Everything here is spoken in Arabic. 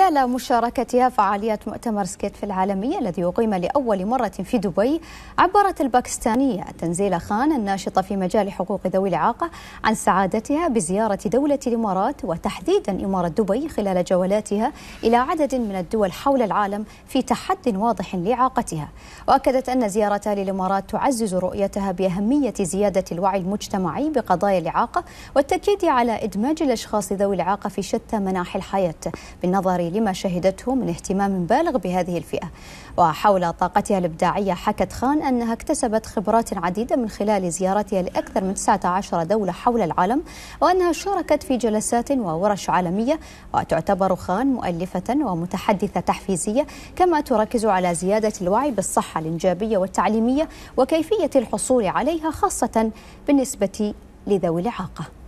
خلال مشاركتها فعاليات مؤتمر سكيت في العالمية الذي أقيم لأول مرة في دبي عبرت الباكستانية تنزيلة خان الناشطة في مجال حقوق ذوي الإعاقة عن سعادتها بزيارة دولة الإمارات وتحديدا إمارة دبي خلال جولاتها إلى عدد من الدول حول العالم في تحد واضح لإعاقتها وأكدت أن زيارتها للإمارات تعزز رؤيتها بأهمية زيادة الوعي المجتمعي بقضايا الإعاقة والتأكيد على إدماج الأشخاص ذوي الإعاقة في شتى مناحي الحياة بالنظر لما شهدته من اهتمام بالغ بهذه الفئة وحول طاقتها الإبداعية حكت خان أنها اكتسبت خبرات عديدة من خلال زيارتها لأكثر من 19 دولة حول العالم وأنها شاركت في جلسات وورش عالمية وتعتبر خان مؤلفة ومتحدثة تحفيزية كما تركز على زيادة الوعي بالصحة الإنجابية والتعليمية وكيفية الحصول عليها خاصة بالنسبة لذوي الإعاقة